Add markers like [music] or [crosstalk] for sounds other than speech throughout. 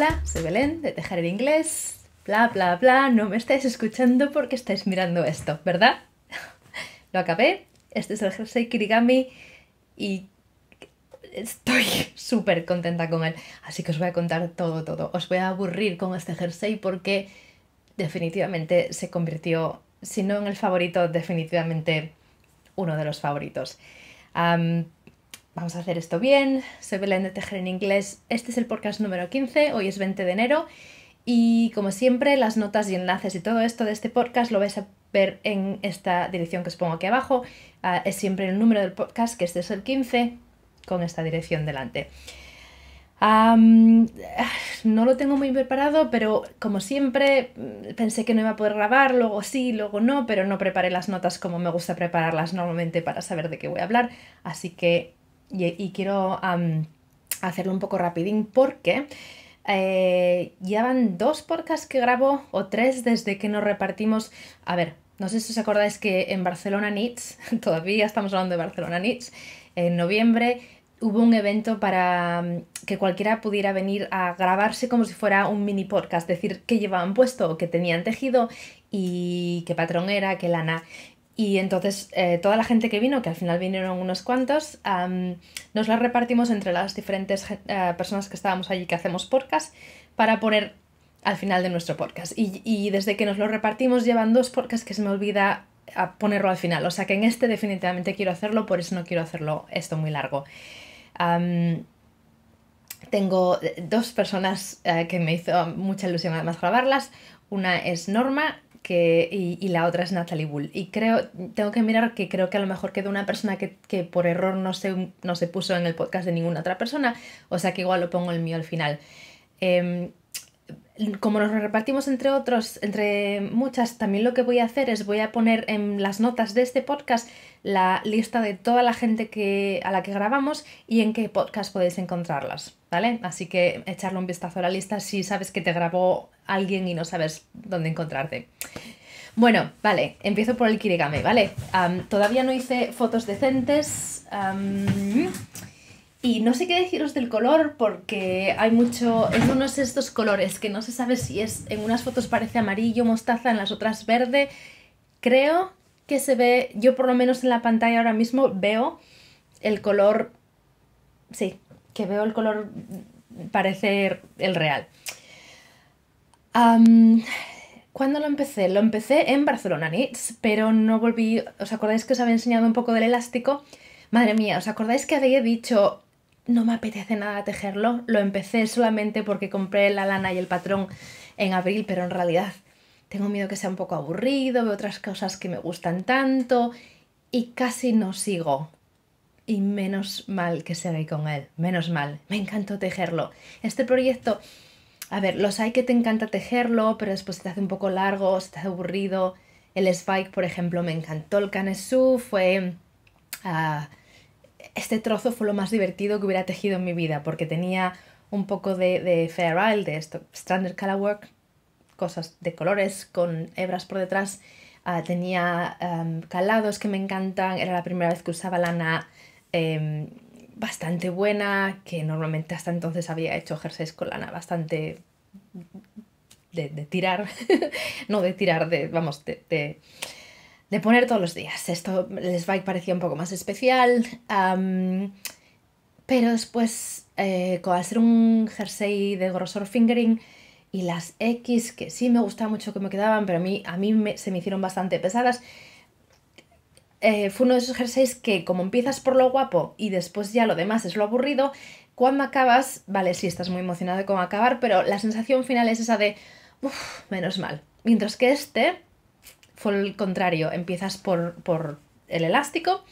Hola, soy Belén de Tejer en Inglés. Bla, bla, bla, no me estáis escuchando porque estáis mirando esto, ¿verdad? [laughs] Lo acabé. Este es el jersey Kirigami y estoy [laughs] súper contenta con él. Así que os voy a contar todo, todo. Os voy a aburrir con este jersey porque definitivamente se convirtió, si no en el favorito, definitivamente uno de los favoritos. Vamos a hacer esto bien. Soy Belén de Tejer en Inglés. Este es el podcast número 15. Hoy es 20 de enero. Y como siempre, las notas y enlaces y todo esto de este podcast lo vais a ver en esta dirección que os pongo aquí abajo. Ah, es siempre el número del podcast, que este es el 15, con esta dirección delante. no lo tengo muy preparado, pero como siempre mm, pensé que no iba a poder grabar, luego sí, luego no, pero no preparé las notas como me gusta prepararlas normalmente para saber de qué voy a hablar, así que y, quiero hacerlo un poco rapidín porque eh, dos podcasts que grabo o tres desde que nos repartimos. A ver, no sé si os acordáis que en Barcelona Needs, [laughs] todavía estamos hablando de Barcelona Needs, en noviembre hubo un evento para que cualquiera pudiera venir a grabarse como si fuera un mini podcast, decir qué llevaban puesto, qué tenían tejido y qué patrón era, qué lana. Y entonces eh, toda la gente que vino, que al final vinieron unos cuantos, nos la repartimos entre las diferentes eh, personas que estábamos allí que hacemos podcast para poner al final de nuestro podcast. Y, desde que nos lo repartimos llevan dos podcasts que se me olvida ponerlo al final. O sea que en este definitivamente quiero hacerlo, por eso no quiero hacerlo esto muy largo. tengo eh, dos personas que me hizo mucha ilusión además grabarlas. Una es Norma, y, la otra es Natalie Bull Y creo, tengo que mirar que creo que a lo mejor quedó una persona que, por error no se, no se puso en el podcast de ninguna otra persona, o sea que igual lo pongo el mío al final. Em, como nos repartimos entre otros, entre muchas, también lo que voy a hacer es voy a poner en las notas de este podcast la lista de toda la gente que, a la que grabamos y en qué podcast podéis encontrarlas, ¿vale? Así que echarle un vistazo a la lista si sabes que te grabó alguien y no sabes dónde encontrarte. Bueno, vale, empiezo por el kirigame, ¿vale? todavía no hice fotos decentes. y no sé qué deciros del color porque hay mucho. Es uno de estos colores que no se sabe si es. En unas fotos parece amarillo, mostaza, en las otras verde. Creo que se ve. Yo por lo menos en la pantalla ahora mismo veo el color. Sí, que veo el color parecer el real. ¿Cuándo lo empecé? Lo empecé en Barcelona Knits, pero no volví. ¿Os acordáis que os había enseñado un poco del elástico? Madre mía, ¿os acordáis que había dicho no me apetece nada tejerlo? Lo empecé solamente porque compré la lana y el patrón en abril, pero en realidad tengo miedo que sea un poco aburrido, veo otras cosas que me gustan tanto y casi no sigo. Y menos mal que se ve con él, menos mal, me encantó tejerlo. Este proyecto a ver, los hay que te encanta tejerlo, pero después se te hace un poco largo, se te hace aburrido. El spike, por ejemplo, me encantó. El canesú fue... Ah, este trozo fue lo más divertido que hubiera tejido en mi vida, porque tenía un poco de, Fair Isle, de esto, stranded Colorwork, cosas de colores con hebras por detrás. Ah, tenía ah, calados que me encantan, era la primera vez que usaba lana. Em, bastante buena, que normalmente hasta entonces había hecho jerseys con lana bastante de, tirar, [laughs] no de tirar, de, vamos, de, poner todos los días. Esto les y parecía un poco más especial, pero después, eh, al ser un jersey de grosor fingering, y las X que sí me gustaba mucho que me quedaban, pero a mí, a mí se me hicieron bastante pesadas eh, fue uno de esos ejercicios que como empiezas por lo guapo y después ya lo demás es lo aburrido, cuando acabas, vale, sí, estás muy emocionado de cómo acabar, pero la sensación final es esa de, uff, menos mal. Mientras que este fue el contrario, empiezas por, el elástico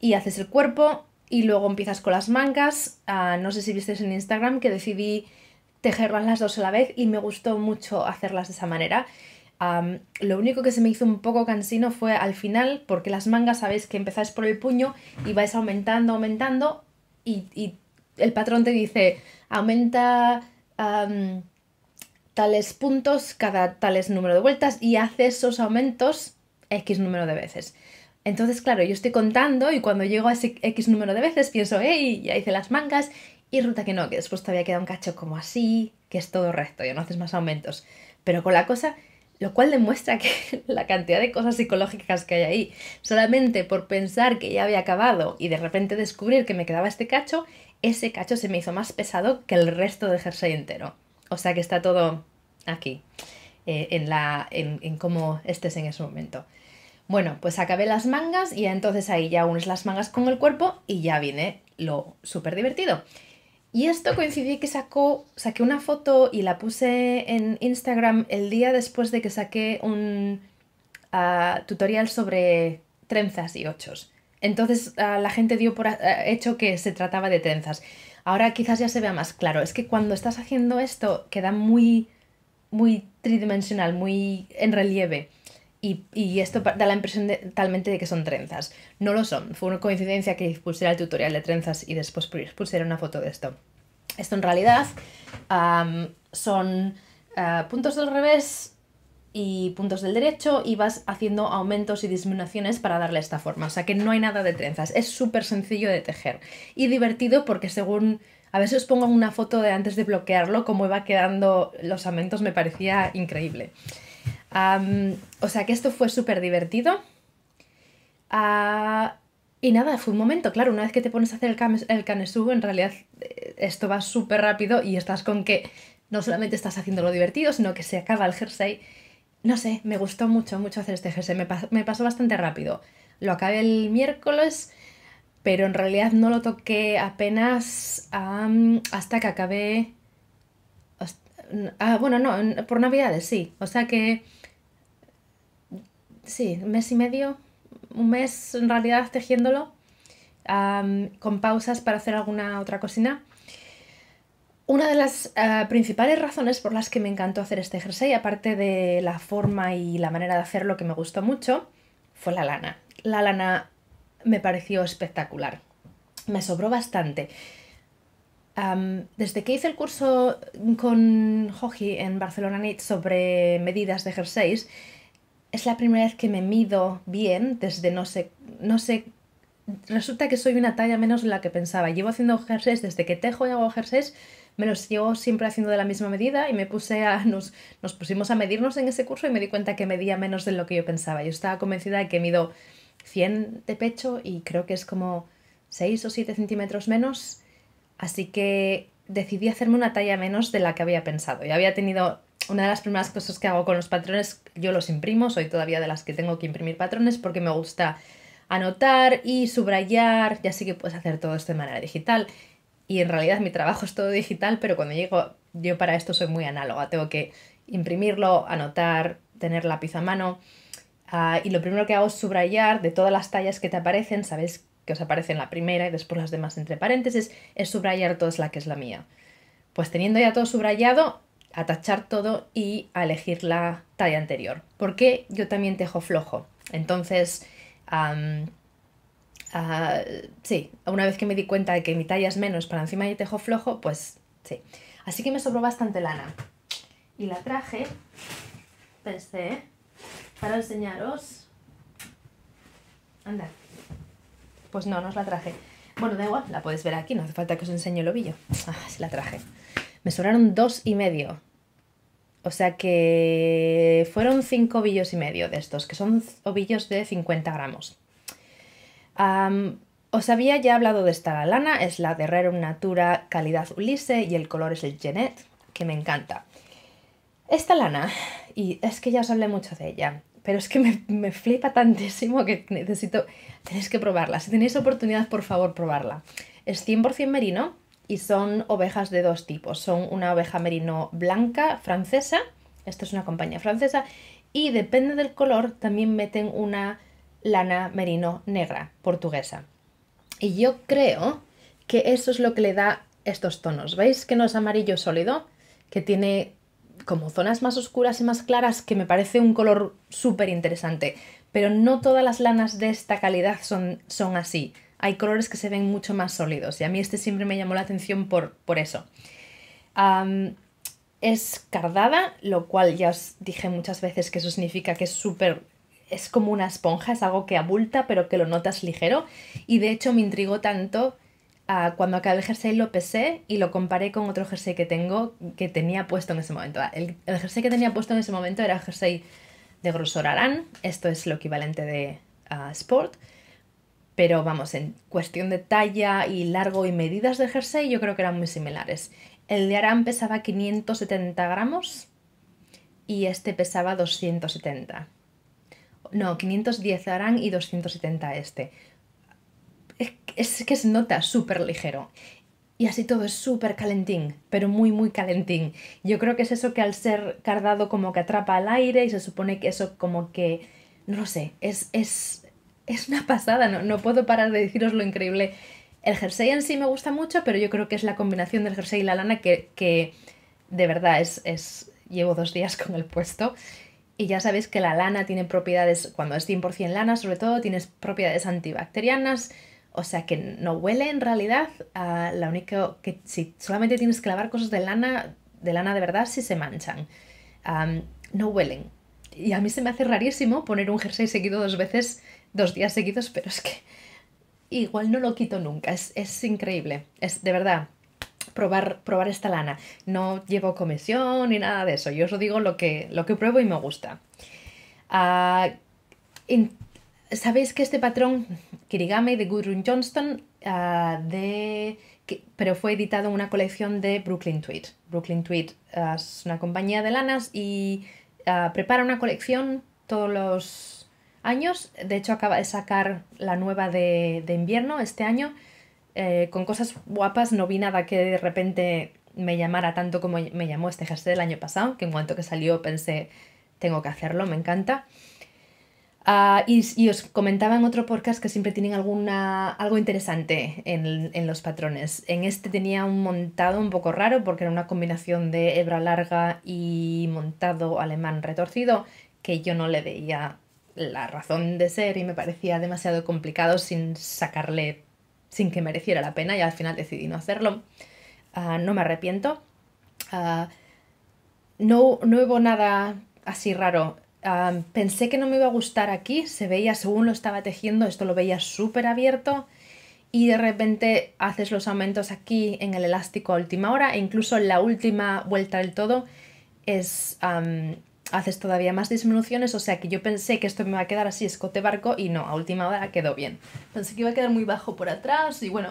y haces el cuerpo y luego empiezas con las mangas. Ah, no sé si visteis en Instagram que decidí tejerlas las dos a la vez y me gustó mucho hacerlas de esa manera lo único que se me hizo un poco cansino fue al final, porque las mangas sabéis que empezáis por el puño y vais aumentando, aumentando, y, el patrón te dice, aumenta tales puntos cada tales número de vueltas y hace esos aumentos X número de veces. Entonces, claro, yo estoy contando y cuando llego a ese X número de veces pienso, hey, ya hice las mangas y ruta que no, que después todavía queda un cacho como así, que es todo recto, ya no haces más aumentos. Pero con la cosa lo cual demuestra que [laughs] la cantidad de cosas psicológicas que hay ahí, solamente por pensar que ya había acabado y de repente descubrir que me quedaba este cacho, ese cacho se me hizo más pesado que el resto del jersey entero. O sea que está todo aquí, eh, en, la, en, en cómo estés en ese momento. Bueno, pues acabé las mangas y entonces ahí ya unes las mangas con el cuerpo y ya viene lo súper divertido. Y esto coincidí que sacó, saqué una foto y la puse en Instagram el día después de que saqué un ah, tutorial sobre trenzas y ochos. Entonces ah, la gente dio por ah, hecho que se trataba de trenzas. Ahora quizás ya se vea más claro. Es que cuando estás haciendo esto queda muy, muy tridimensional, muy en relieve. Y, esto da la impresión totalmente talmente de que son trenzas. No lo son. Fue una coincidencia que pusiera el tutorial de trenzas y después pusiera una foto de esto. Esto en realidad son eh, puntos del revés y puntos del derecho y vas haciendo aumentos y disminuciones para darle esta forma. O sea que no hay nada de trenzas. Es súper sencillo de tejer. Y divertido porque según... A veces os pongo una foto de antes de bloquearlo, cómo iba quedando los aumentos, me parecía increíble o sea que esto fue súper divertido. Ah, y nada, fue un momento, claro, una vez que te pones a hacer el, canesú, en realidad eh, esto va súper rápido y estás con que no solamente estás haciendo lo divertido, sino que se acaba el jersey. No sé, me gustó mucho, mucho hacer este jersey, me, pasó bastante rápido. Lo acabé el miércoles, pero en realidad no lo toqué apenas hasta que acabé... ah, bueno, no, por Navidades sí, o sea que sí, un mes y medio, un mes en realidad tejiéndolo, con pausas para hacer alguna otra cocina. Una de las eh, principales razones por las que me encantó hacer este jersey, aparte de la forma y la manera de hacerlo que me gustó mucho, fue la lana. La lana me pareció espectacular. Me sobró bastante. desde que hice el curso con Joji en Barcelona Knit sobre medidas de jerseys, es la primera vez que me mido bien desde no sé, no sé, resulta que soy una talla menos de la que pensaba. Llevo haciendo jerseys desde que tejo y hago jerseys, me los llevo siempre haciendo de la misma medida y me puse a, nos, nos pusimos a medirnos en ese curso y me di cuenta que medía menos de lo que yo pensaba. Yo estaba convencida de que mido 100 de pecho y creo que es como 6 o 7 centímetros menos, así que decidí hacerme una talla menos de la que había pensado. y había tenido una de las primeras cosas que hago con los patrones, yo los imprimo, soy todavía de las que tengo que imprimir patrones porque me gusta anotar y subrayar, ya sé que puedes hacer todo esto de manera digital. Y en realidad mi trabajo es todo digital, pero cuando llego, yo para esto soy muy análoga, tengo que imprimirlo, anotar, tener lápiz a mano. Ah, y lo primero que hago es subrayar de todas las tallas que te aparecen, sabéis que os aparecen la primera y después las demás entre paréntesis, es subrayar todas la que es la mía. Pues teniendo ya todo subrayado, a tachar todo y elegir la talla anterior. Porque yo también tejo flojo. Entonces, ah, sí, una vez que me di cuenta de que mi talla es menos para encima y tejo flojo, pues sí. Así que me sobró bastante lana. Y la traje, pensé, para enseñaros. Anda. Pues no, no os la traje. Bueno, da igual, la podéis ver aquí, no hace falta que os enseñe el ovillo. [laughs] Ah, sí la traje. Me sobraron dos y medio. O sea que fueron cinco ovillos y medio de estos, que son ovillos de 50 gramos. os había ya hablado de esta lana, es la de Rerum Natura calidad Ulisse y el color es el Genet, que me encanta. Esta lana, y es que ya os hablé mucho de ella, pero es que me, me, flipa tantísimo que necesito, tenéis que probarla. Si tenéis oportunidad, por favor, probarla. Es 100% merino, y son ovejas de dos tipos. Son una oveja merino blanca francesa, esto es una compañía francesa, y depende del color también meten una lana merino negra portuguesa. Y yo creo que eso es lo que le da estos tonos. ¿Veis que no es amarillo sólido? Que tiene como zonas más oscuras y más claras que me parece un color súper interesante. Pero no todas las lanas de esta calidad son, son así hay colores que se ven mucho más sólidos y a mí este siempre me llamó la atención por, eso. es cardada, lo cual ya os dije muchas veces que eso significa que es súper... Es como una esponja, es algo que abulta pero que lo notas ligero y de hecho me intrigó tanto ah, cuando acabé el jersey lo pesé y lo comparé con otro jersey que tengo que tenía puesto en ese momento. Ah, el, jersey que tenía puesto en ese momento era jersey de grosor arán, esto es lo equivalente de ah, sport, pero vamos, en cuestión de talla y largo y medidas de jersey yo creo que eran muy similares. El de Aran pesaba 570 gramos y este pesaba 270. No, 510 Aran y 270 este. Es, que se nota súper ligero. Y así todo es súper calentín, pero muy, muy calentín. Yo creo que es eso que al ser cardado como que atrapa al aire y se supone que eso como que, no lo sé, es, es es una pasada, no, puedo parar de deciros lo increíble. El jersey en sí me gusta mucho, pero yo creo que es la combinación del jersey y la lana que, de verdad es, Llevo dos días con el puesto. Y ya sabéis que la lana tiene propiedades, cuando es 100% lana sobre todo, tienes propiedades antibacterianas, o sea que no huele en realidad. la única que si solamente tienes que lavar cosas de lana, de lana de verdad, si se manchan. no huelen. Y a mí se me hace rarísimo poner un jersey seguido dos veces dos días seguidos, pero es que igual no lo quito nunca. Es, increíble. Es de verdad. Probar, probar esta lana. No llevo comisión ni nada de eso. Yo os digo lo que, lo que pruebo y me gusta. Ah, Sabéis que este patrón Kirigami de Gudrun Johnston, ah, de, pero fue editado en una colección de Brooklyn Tweed. Brooklyn Tweed ah, es una compañía de lanas y prepara una colección todos los años. De hecho, acaba de sacar la nueva de, invierno este año. Eh, con cosas guapas no vi nada que de repente me llamara tanto como me llamó este jersey del año pasado, que en cuanto que salió pensé, tengo que hacerlo, me encanta. Ah, y, y, os comentaba en otro podcast que siempre tienen alguna, algo interesante en, en, los patrones. En este tenía un montado un poco raro porque era una combinación de hebra larga y montado alemán retorcido que yo no le veía la razón de ser y me parecía demasiado complicado sin sacarle, sin que mereciera la pena y al final decidí no hacerlo. Ah, no me arrepiento. Ah, no, no hubo nada así raro. Ah, pensé que no me iba a gustar aquí, se veía según lo estaba tejiendo, esto lo veía súper abierto y de repente haces los aumentos aquí en el elástico a última hora e incluso la última vuelta del todo es haces todavía más disminuciones, o sea que yo pensé que esto me va a quedar así, escote barco, y no, a última hora quedó bien. Pensé que iba a quedar muy bajo por atrás, y bueno,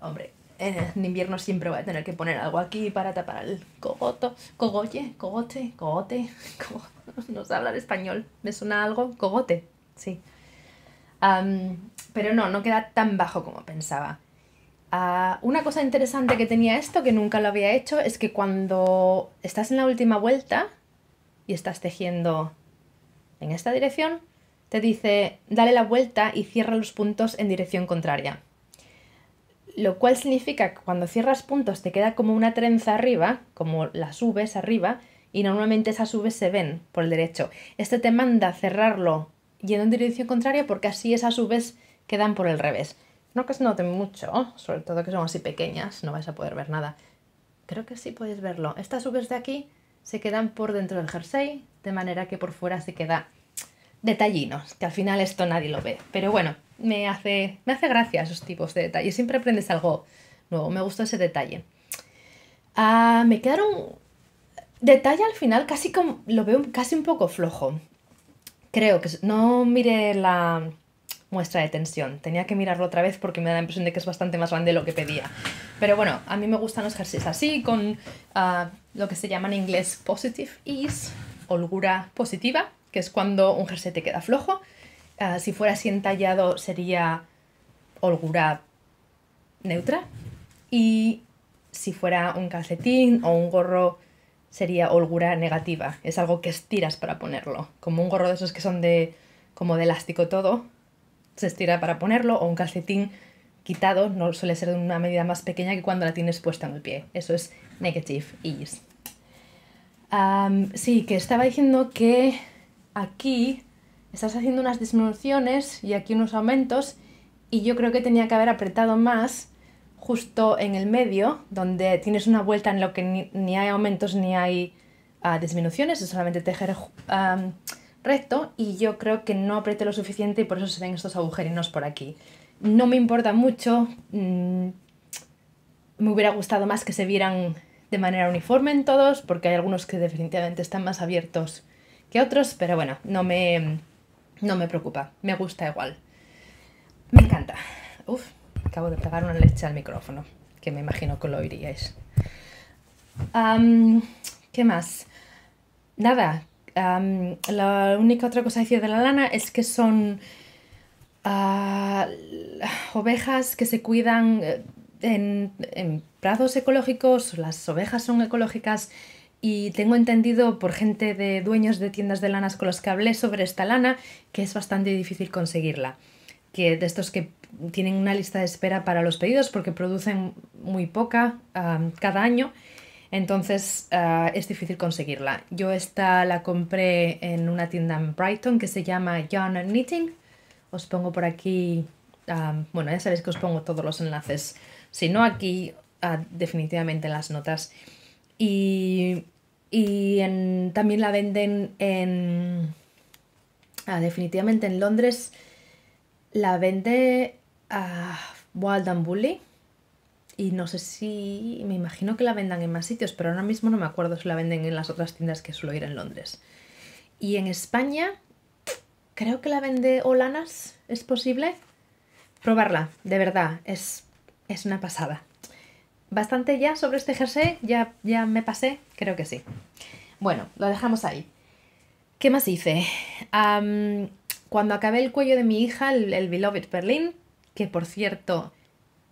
hombre, en invierno siempre voy a tener que poner algo aquí para tapar el cogoto, cogolle, cogote, cogote, [laughs] cogote. no sé hablar español, me suena algo, cogote, sí. pero no, no queda tan bajo como pensaba. Ah, una cosa interesante que tenía esto, que nunca lo había hecho, es que cuando estás en la última vuelta, y estás tejiendo en esta dirección, te dice dale la vuelta y cierra los puntos en dirección contraria. Lo cual significa que cuando cierras puntos te queda como una trenza arriba, como las uves arriba, y normalmente esas uves se ven por el derecho. Este te manda cerrarlo yendo en dirección contraria porque así esas Vs quedan por el revés. No que se note mucho, sobre todo que son así pequeñas, no vais a poder ver nada. Creo que sí podéis verlo. Estas Vs de aquí se quedan por dentro del jersey, de manera que por fuera se queda detallinos, que al final esto nadie lo ve. Pero bueno, me hace, me hace gracia esos tipos de detalles. Siempre aprendes algo nuevo, me gustó ese detalle. Ah, me quedaron detalle al final casi como, lo veo casi un poco flojo. Creo que no mire la, muestra de tensión. Tenía que mirarlo otra vez porque me da la impresión de que es bastante más grande de lo que pedía. Pero bueno, a mí me gustan los jerseys así, con ah, lo que se llama en inglés positive ease, holgura positiva, que es cuando un jersey te queda flojo. Ah, si fuera así entallado sería holgura neutra. Y si fuera un calcetín o un gorro sería holgura negativa. Es algo que estiras para ponerlo. Como un gorro de esos que son de como de elástico todo, se estira para ponerlo o un calcetín quitado no suele ser de una medida más pequeña que cuando la tienes puesta en el pie. Eso es negative ease. sí, que estaba diciendo que aquí estás haciendo unas disminuciones y aquí unos aumentos y yo creo que tenía que haber apretado más justo en el medio, donde tienes una vuelta en lo que ni, hay aumentos ni hay ah, disminuciones, es solamente tejer recto y yo creo que no apreté lo suficiente y por eso se ven estos agujerinos por aquí. No me importa mucho, mm, me hubiera gustado más que se vieran de manera uniforme en todos, porque hay algunos que definitivamente están más abiertos que otros, pero bueno, no me, no me preocupa, me gusta igual. Me encanta. Uf, acabo de pegar una leche al micrófono, que me imagino que lo oiríais. ¿Qué más? Nada, la única otra cosa que decir de la lana es que son ah, ovejas que se cuidan eh, en, en prados ecológicos, las ovejas son ecológicas y tengo entendido por gente de dueños de tiendas de lanas con los que hablé sobre esta lana que es bastante difícil conseguirla, que de estos que tienen una lista de espera para los pedidos porque producen muy poca cada año entonces ah, es difícil conseguirla. Yo esta la compré en una tienda en Brighton que se llama Yarn Knitting. Os pongo por aquí, ah, bueno, ya sabéis que os pongo todos los enlaces, si no aquí, ah, definitivamente en las notas. Y, también la venden en, definitivamente en Londres, la vende Wild and Bully y no sé si, me imagino que la vendan en más sitios, pero ahora mismo no me acuerdo si la venden en las otras tiendas que suelo ir en Londres. Y en España creo que la vende lanas? ¿es posible? Probarla, de verdad, es, es una pasada. Bastante ya sobre este jersey, ya, ya me pasé, creo que sí. Bueno, lo dejamos ahí. ¿Qué más hice? cuando acabé el cuello de mi hija, el, el Beloved Berlin, que por cierto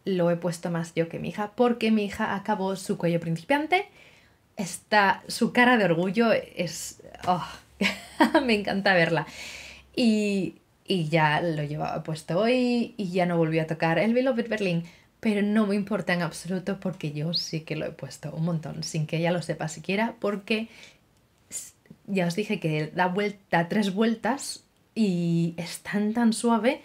lo he puesto más yo que mi hija, porque mi hija acabó su cuello principiante. Está, su cara de orgullo es... Oh, [laughs] me encanta verla. Y, ya lo llevaba puesto hoy y ya no volvió a tocar el Beloved Berlin. Pero no me importa en absoluto porque yo sí que lo he puesto un montón, sin que ella lo sepa siquiera, porque ya os dije que da, vuelta, tres vueltas y es tan tan suave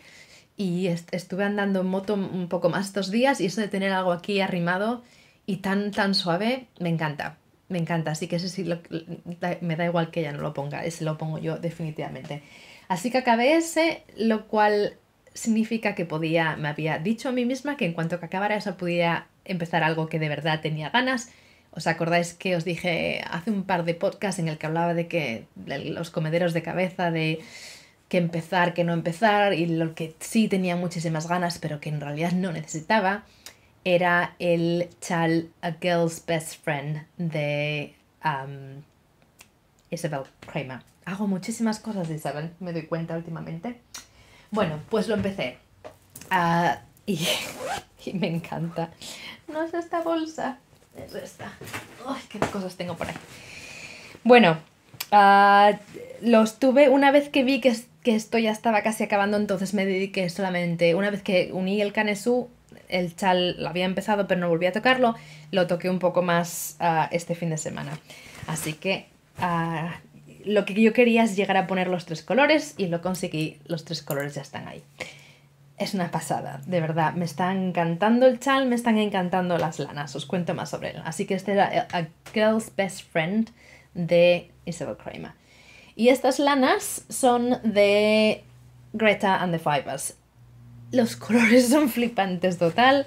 y estuve andando en moto un poco más estos días y eso de tener algo aquí arrimado y tan, tan suave, me encanta. Me encanta, así que ese sí me da igual que ella no lo ponga, ese lo pongo yo definitivamente. Así que acabé ese, lo cual significa que podía, me había dicho a mí misma que en cuanto que acabara eso podía empezar algo que de verdad tenía ganas. ¿Os acordáis que os dije hace un par de podcasts en el que hablaba de que los comederos de cabeza, de que empezar, que no empezar, y lo que sí tenía muchísimas ganas, pero que en realidad no necesitaba, era el chal A Girl's Best Friend de um, Isabel Kramer. Hago muchísimas cosas de Isabel, me doy cuenta últimamente. Bueno, pues lo empecé. Ah, [laughs] y, me encanta. No es esta bolsa, es esta. Ay, qué cosas tengo por ahí. Bueno, ah, los tuve una vez que vi que que esto ya estaba casi acabando, entonces me dediqué solamente, una vez que uní el canesú, el chal lo había empezado pero no volví a tocarlo, lo toqué un poco más ah, este fin de semana. Así que ah, lo que yo quería es llegar a poner los tres colores y lo conseguí, los tres colores ya están ahí. Es una pasada, de verdad, me está encantando el chal, me están encantando las lanas, os cuento más sobre él. Así que este era A Girl's Best Friend de Isabel Kramer. Y estas lanas son de Greta and the Fibers. Los [laughs] colores son flipantes total.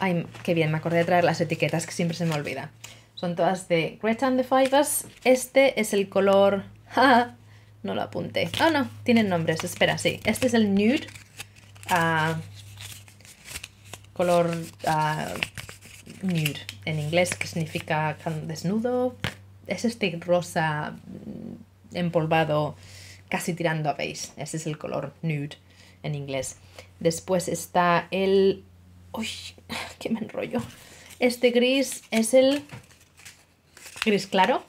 Ay, qué bien, me acordé de traer las etiquetas que siempre se me olvida. Son todas de Greta and the Fibers. Este es el color... [laughs] no lo apunté. oh, no, tienen nombres. Espera, sí. Este es el nude. Ah, color ah, nude en inglés, que significa desnudo. Es este rosa empolvado, casi tirando a beige. Ese es el color nude en inglés. Después está el... ¡Uy! [laughs] ¡Qué me enrollo! Este gris es el gris claro.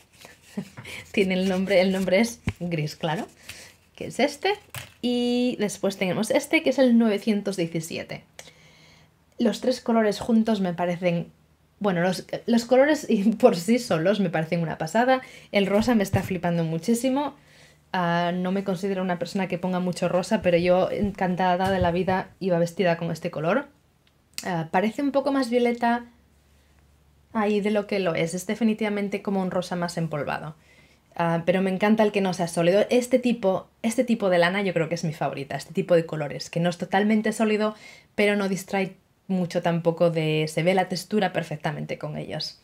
[laughs] Tiene el nombre, el nombre es gris claro, que es este. Y después tenemos este, que es el 917. Los tres colores juntos me parecen bueno, los, colores [laughs] por sí solos me parecen una pasada. El rosa me está flipando muchísimo. Ah, no me considero una persona que ponga mucho rosa, pero yo encantada de la vida iba vestida con este color. Ah, parece un poco más violeta ahí de lo que lo es. Es definitivamente como un rosa más empolvado. Ah, pero me encanta el que no sea sólido. Este tipo, este tipo de lana yo creo que es mi favorita, este tipo de colores, que no es totalmente sólido, pero no distrae mucho tampoco de... se ve la textura perfectamente con ellos.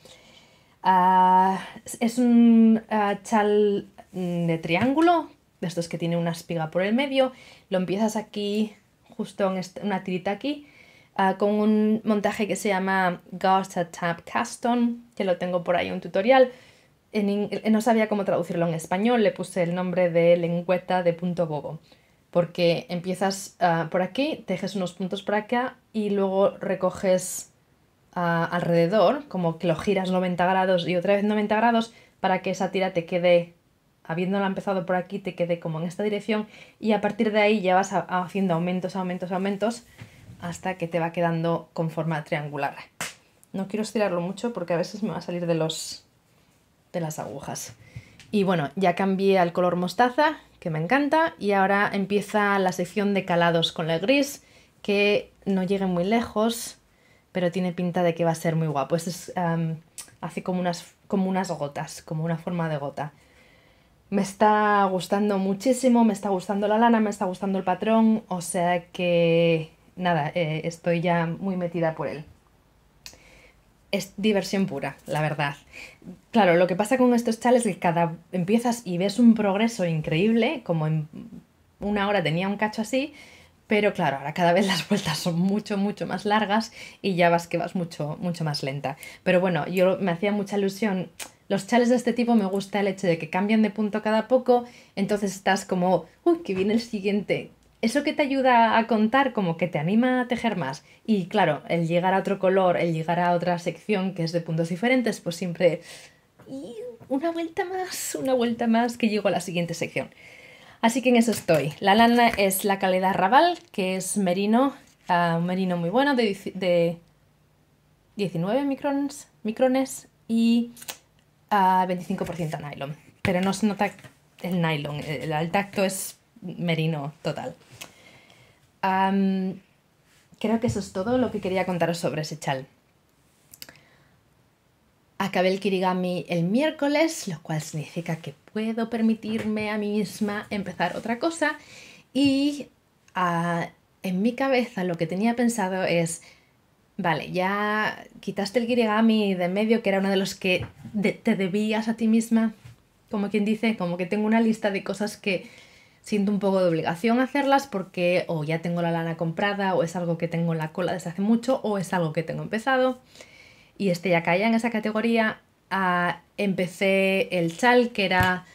Ah, es un ah, chal mm, de triángulo, de estos que tiene una espiga por el medio, lo empiezas aquí, justo en una tirita aquí, ah, con un montaje que se llama Garter Tab Caston, que lo tengo por ahí un tutorial, no sabía cómo traducirlo en español, le puse el nombre de lengüeta de punto bobo porque empiezas ah, por aquí, tejes unos puntos por acá y luego recoges ah, alrededor, como que lo giras 90 grados y otra vez 90 grados para que esa tira te quede, habiéndola empezado por aquí, te quede como en esta dirección y a partir de ahí ya vas haciendo aumentos, aumentos, aumentos hasta que te va quedando con forma triangular. No quiero estirarlo mucho porque a veces me va a salir de, los, de las agujas. Y bueno, ya cambié al color mostaza que me encanta. Y ahora empieza la sección de calados con el gris, que no llegue muy lejos, pero tiene pinta de que va a ser muy guapo. es como unas, como unas gotas, como una forma de gota. Me está gustando muchísimo, me está gustando la lana, me está gustando el patrón, o sea que nada, eh, estoy ya muy metida por él es diversión pura, la verdad. Claro, lo que pasa con estos chales es que cada empiezas y ves un progreso increíble, como en una hora tenía un cacho así, pero claro, ahora cada vez [laughs] las vueltas son mucho, mucho más largas y ya vas que vas mucho, mucho más lenta. Pero bueno, yo me hacía mucha ilusión. Los chales de este tipo me gusta el hecho de que cambian de punto cada poco, entonces estás como, uy, que viene el siguiente, eso que te ayuda a contar como que te anima a tejer más. Y claro, el llegar a otro color, el llegar a otra sección que es de puntos diferentes, pues siempre... Y una vuelta más, una vuelta más que llego a la siguiente sección. Así que en eso estoy. La lana es la calidad Raval, que es merino, un ah, merino muy bueno, de, 19 microns, micrones y a ah, 25% nylon. Pero no se nota el nylon, el tacto es merino total creo que eso es todo lo que quería contaros sobre ese chal. Acabé el kirigami el miércoles, lo cual significa que puedo permitirme a mí misma empezar otra cosa. Y ah, en mi cabeza lo que tenía pensado es, vale, ya quitaste el kirigami de medio, que era uno de los que te debías a ti misma, como quien dice, como que tengo una lista de cosas que siento un poco de obligación hacerlas porque o ya tengo la lana comprada o es algo que tengo en la cola desde hace mucho o es algo que tengo empezado. Y este ya caía en esa categoría. Ah, empecé el chal que era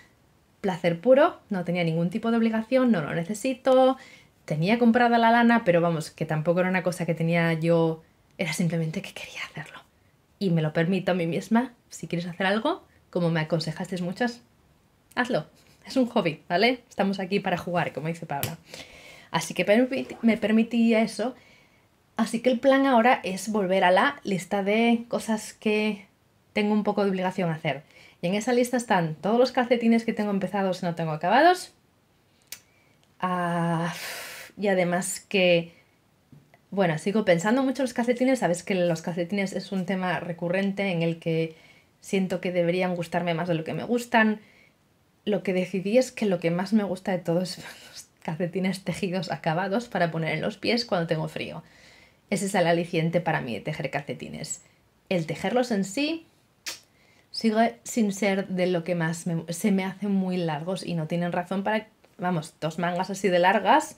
placer puro, no tenía ningún tipo de obligación, no lo necesito, tenía comprada la lana, pero vamos, que tampoco era una cosa que tenía yo, era simplemente que quería hacerlo. Y me lo permito a mí misma, si quieres hacer algo, como me aconsejasteis muchas, hazlo. Es un hobby, ¿vale? Estamos aquí para jugar, como dice Paula. Así que me permitía eso. Así que el plan ahora es volver a la lista de cosas que tengo un poco de obligación a hacer. Y en esa lista están todos los calcetines que tengo empezados y no tengo acabados. Ah, y además que, bueno, sigo pensando mucho en los calcetines. Sabes que los calcetines es un tema recurrente en el que siento que deberían gustarme más de lo que me gustan lo que decidí es que lo que más me gusta de todos es [laughs] los calcetines tejidos acabados para poner en los pies cuando tengo frío. Ese es el aliciente para mí de tejer calcetines. El tejerlos en sí sigue sin ser de lo que más se me hacen muy largos y no tienen razón para, vamos, dos mangas así de largas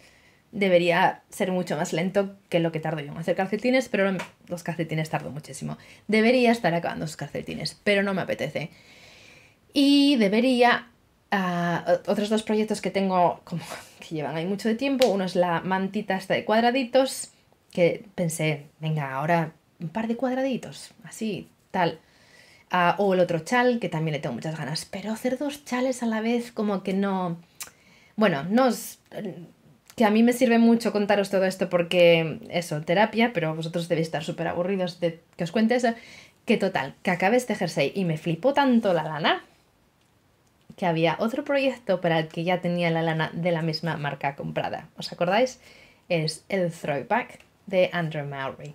debería ser mucho más lento que lo que tardo yo en hacer calcetines, pero los calcetines tardo muchísimo. Debería estar acabando los calcetines, pero no me apetece. Y debería otros dos proyectos que tengo como [laughs] que llevan ahí mucho de tiempo, uno es la mantita hasta de cuadraditos, que pensé, venga, ahora un par de cuadraditos, así, tal. Ah, o el otro chal, que también le tengo muchas ganas, pero hacer dos chales a la vez como que no... Bueno, no Que a mí me sirve mucho contaros todo esto porque eso, terapia, pero vosotros debéis estar súper aburridos de que os cuente eso. Que total, que acabé este jersey y me flipó tanto la lana que había otro proyecto para el que ya tenía la lana de la misma marca comprada. ¿Os acordáis? Es el Throwback de Andrew Mowry.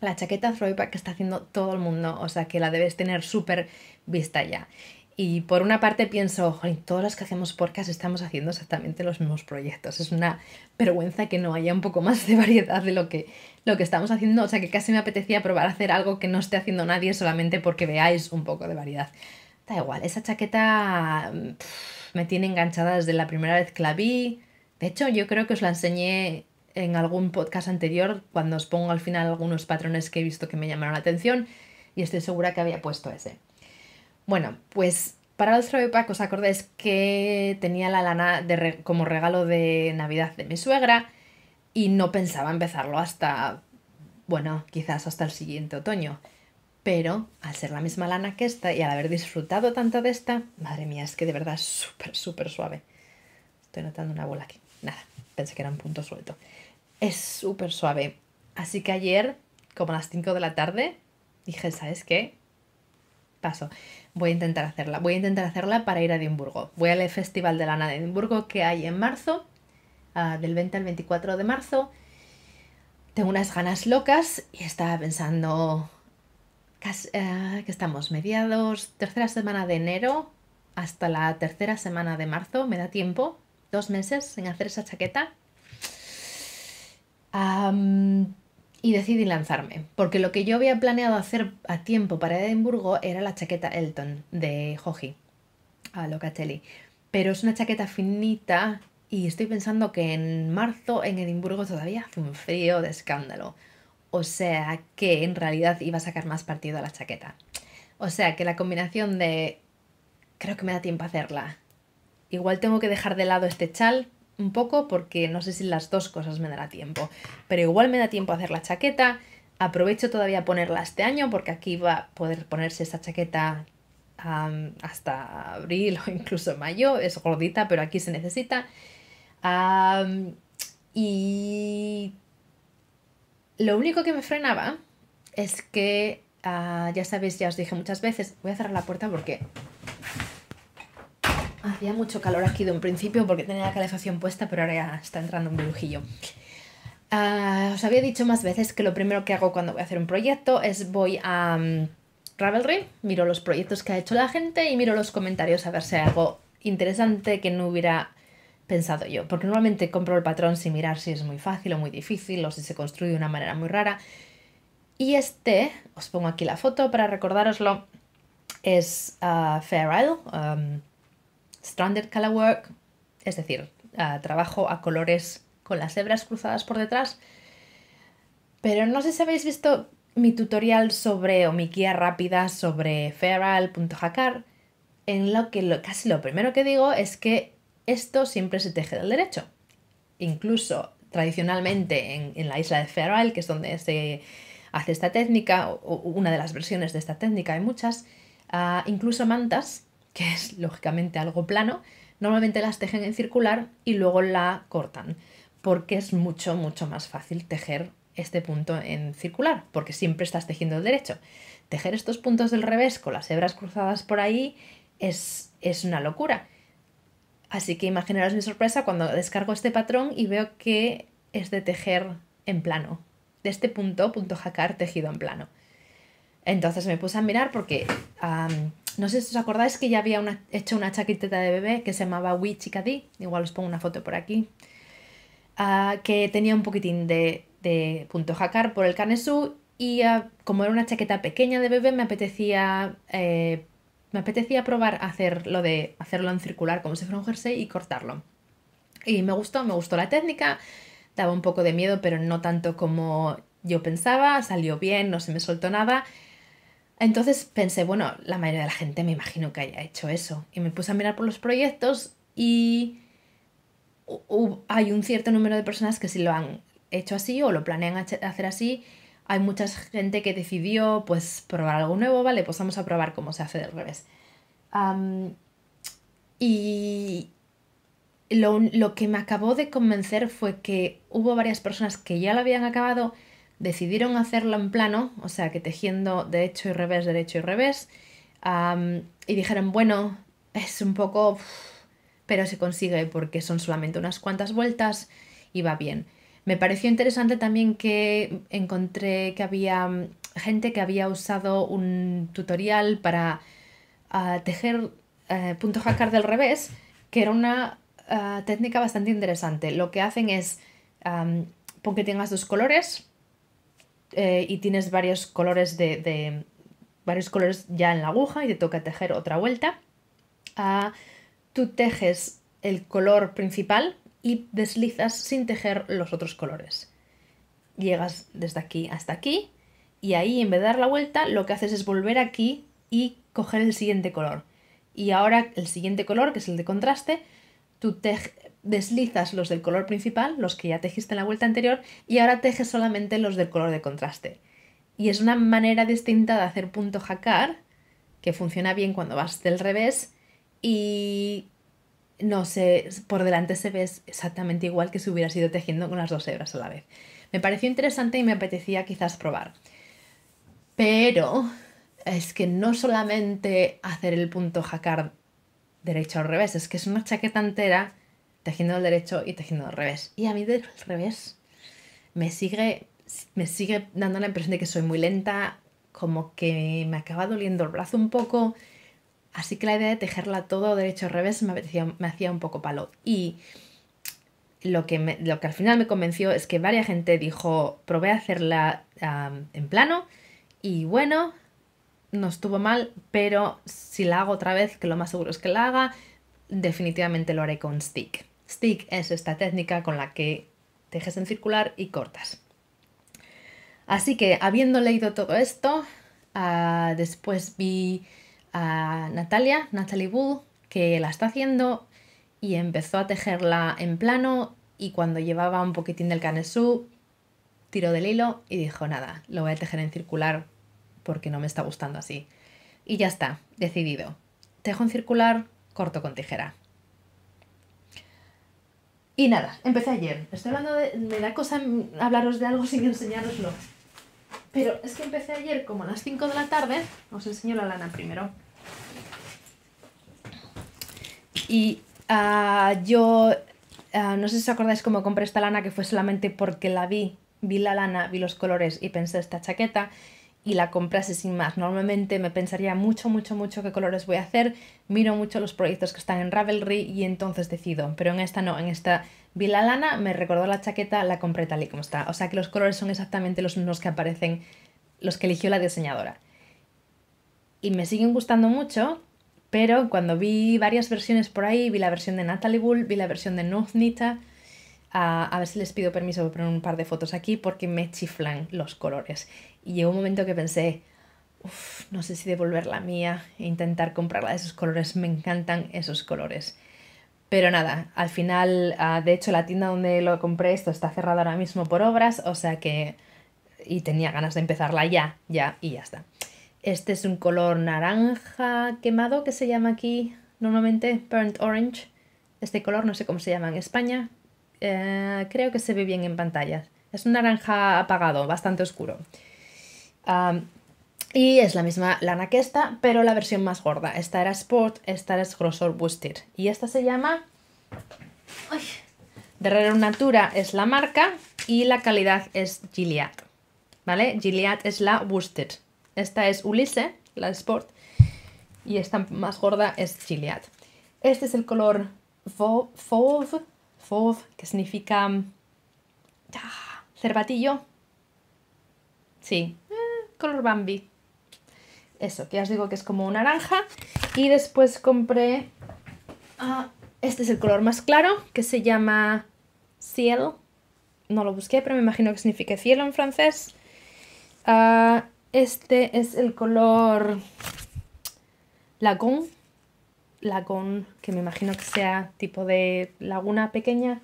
La chaqueta Throwback que está haciendo todo el mundo, o sea que la debes tener súper vista ya. Y por una parte pienso, joder, todos los que hacemos porcas estamos haciendo exactamente los mismos proyectos. Es una vergüenza que no haya un poco más de variedad de lo que, lo que estamos haciendo. O sea que casi me apetecía probar a hacer algo que no esté haciendo nadie solamente porque veáis un poco de variedad igual, esa chaqueta mm, me tiene enganchada desde la primera vez que la vi. De hecho, yo creo que os la enseñé en algún podcast anterior cuando os pongo al final algunos patrones que he visto que me llamaron la atención y estoy segura que había puesto ese. Bueno, pues para el pack os acordáis que tenía la lana como regalo de Navidad de mi suegra y no pensaba empezarlo hasta, bueno, quizás hasta el siguiente otoño. Pero al ser la misma lana que esta y al haber disfrutado tanto de esta, madre mía, es que de verdad es súper, súper suave. Estoy notando una bola aquí. Nada, pensé que era un punto suelto. Es súper suave. Así que ayer, como a las 5 de la tarde, dije, ¿sabes qué? Paso. Voy a intentar hacerla. Voy a intentar hacerla para ir a Edimburgo. Voy al Festival de Lana de Edimburgo que hay en marzo, ah, del 20 al 24 de marzo. Tengo unas ganas locas y estaba pensando, ¿Qué eh, que estamos mediados, tercera semana de enero hasta la tercera semana de marzo, me da tiempo, dos meses en hacer esa chaqueta. y decidí lanzarme, porque lo que yo había planeado hacer a tiempo para Edimburgo era la chaqueta Elton de Joji a Locatelli. Pero es una chaqueta finita y estoy pensando que en marzo en Edimburgo todavía hace un frío de escándalo o sea que en realidad iba a sacar más partido a la chaqueta. O sea que la combinación de creo que me da tiempo a hacerla. Igual tengo que dejar de lado este chal un poco porque no sé si las dos cosas me dará tiempo. Pero igual me da tiempo a hacer la chaqueta. Aprovecho todavía ponerla este año porque aquí va a poder ponerse esa chaqueta hasta abril o incluso mayo. Es gordita, pero aquí se necesita. y lo único que me frenaba es que, ah, ya sabéis, ya os dije muchas veces, voy a cerrar la puerta porque hacía mucho calor aquí de un principio porque tenía la calefacción puesta, pero ahora ya está entrando un brujillo. Ah, os había dicho más veces que lo primero que hago cuando voy a hacer un proyecto es voy a mm, Ravelry, miro los proyectos que ha hecho la gente y miro los comentarios a ver si hay algo interesante que no hubiera pensado yo, porque normalmente compro el patrón sin mirar si es muy fácil o muy difícil o si se construye de una manera muy rara. Y este, os pongo aquí la foto para recordároslo, es ah, Fair Isle, um, Stranded Colorwork Work, es decir, ah, trabajo a colores con las hebras cruzadas por detrás. Pero no sé si habéis visto mi tutorial sobre, o mi guía rápida sobre Fair jacar en lo que casi lo primero que digo es que esto siempre se teje del derecho. Incluso tradicionalmente en, la isla de Isle que es donde se hace esta técnica, o, una de las versiones de esta técnica, hay muchas, ah, incluso mantas, que es lógicamente algo plano, normalmente las tejen en circular y luego la cortan, porque es mucho, mucho más fácil tejer este punto en circular, porque siempre estás tejiendo el derecho. Tejer estos puntos del revés con las hebras cruzadas por ahí es una locura. Así que imaginaros mi sorpresa cuando descargo este patrón y veo que es de tejer en plano. De este punto, punto jacar, tejido en plano. Entonces me puse a mirar porque no sé si os acordáis que ya había hecho una chaqueteta de bebé que se llamaba Wichikadi, igual os pongo una foto por aquí, ah, que tenía un poquitín de, punto jacar por el canesú y ah, como era una chaqueta pequeña de bebé me apetecía eh, me apetecía probar hacer lo de hacerlo en circular como si fuera un jersey y cortarlo. Y me gustó, me gustó la técnica, daba un poco de miedo, pero no tanto como yo pensaba, salió bien, no se me soltó nada. Entonces pensé, bueno, la mayoría de la gente me imagino que haya hecho eso. Y me puse a mirar por los proyectos y hay un cierto número de personas que sí lo han hecho así o lo planean hacer así hay mucha gente que decidió pues probar algo nuevo, vale, pues vamos a probar cómo se hace del revés. y lo, que me acabó de convencer fue que hubo varias personas que ya lo habían acabado, decidieron hacerlo en plano, o sea, que tejiendo derecho y revés, derecho y revés, y dijeron, bueno, es un poco... pero se consigue porque son solamente unas cuantas vueltas y va bien. Me pareció interesante también que encontré que había mm, gente que había usado un tutorial para ah, tejer eh, punto jacar [laughs] del revés, que era una ah, técnica bastante interesante. Lo que hacen es, porque pon que tengas dos colores eh, y tienes varios colores de, de, varios colores ya en la aguja y te toca tejer otra vuelta. Ah, tú tejes el color principal y deslizas sin tejer los otros colores. Llegas desde aquí hasta aquí y ahí en vez de dar la vuelta lo que haces es volver aquí y coger el siguiente color. Y ahora el siguiente color, que es el de contraste, tú deslizas los del color principal, los que ya tejiste en la vuelta anterior, y ahora tejes solamente los del color de contraste. Y es una manera distinta de hacer punto jacar, que funciona bien cuando vas del revés, y no sé, por delante se ve exactamente igual que si hubiera sido tejiendo con las dos hebras a la vez. Me pareció interesante y me apetecía quizás probar. Pero es que no solamente hacer el punto jacquard derecho al revés, es que es una chaqueta entera tejiendo al derecho y tejiendo al revés. Y a mí del revés me sigue, me sigue dando la impresión de que soy muy lenta, como que me acaba doliendo el brazo un poco Así que la idea de tejerla todo derecho al revés me, hacía un poco palo. Y lo que, lo que al final me convenció es que varias gente dijo, probé a hacerla en plano y bueno, no estuvo mal, pero si la hago otra vez, que lo más seguro es que la haga, definitivamente lo haré con stick. Stick es esta técnica con la que tejes en circular y cortas. Así que habiendo leído todo esto, ah, después vi a Natalia, Natalie Bull, que la está haciendo y empezó a tejerla en plano y cuando llevaba un poquitín del canesú tiró del hilo y dijo nada, lo voy a tejer en circular porque no me está gustando así. Y ya está, decidido. Tejo en circular, corto con tijera. Y nada, empecé ayer. Estoy hablando de... Me da cosa hablaros de algo sin enseñároslo. Pero es que empecé ayer como a las 5 de la tarde. Os enseño la lana primero. Y ah, yo, ah, no sé si os acordáis cómo compré esta lana, que fue solamente porque la vi, vi la lana, vi los colores y pensé esta chaqueta y la comprase sin más. Normalmente me pensaría mucho, mucho, mucho qué colores voy a hacer, miro mucho los proyectos que están en Ravelry y entonces decido, pero en esta no, en esta vi la lana, me recordó la chaqueta, la compré tal y como está. O sea que los colores son exactamente los mismos que aparecen, los que eligió la diseñadora y me siguen gustando mucho, pero cuando vi varias versiones por ahí, vi la versión de Natalie Bull, vi la versión de Nuznita, a, a, ver si les pido permiso para poner un par de fotos aquí porque me chiflan los colores. Y llegó un momento que pensé, uff, no sé si devolver la mía e intentar comprarla de esos colores, me encantan esos colores. Pero nada, al final, ah, de hecho la tienda donde lo compré esto está cerrada ahora mismo por obras, o sea que... Y tenía ganas de empezarla ya, ya y ya está. Este es un color naranja quemado que se llama aquí normalmente burnt orange. Este color no sé cómo se llama en España. Eh, creo que se ve bien en pantalla. Es un naranja apagado, bastante oscuro. y es la misma lana que esta, pero la versión más gorda. Esta era Sport, esta es grosor Boosted. Y esta se llama... De Derrero Natura es la marca y la calidad es Gilead. ¿Vale? Gilead es la Boosted. Esta es Ulisse, la Sport, y esta más gorda es Gilead. Este es el color Fauve, fauve que significa cerbatillo, mm, cervatillo. Sí, eh, color Bambi. Eso, que ya os digo que es como un naranja. Y después compré... Ah, este es el color más claro, que se llama Ciel. No lo busqué, pero me imagino que significa cielo en francés. Ah, este es el color lagón. Lagón, que me imagino que sea tipo de laguna pequeña.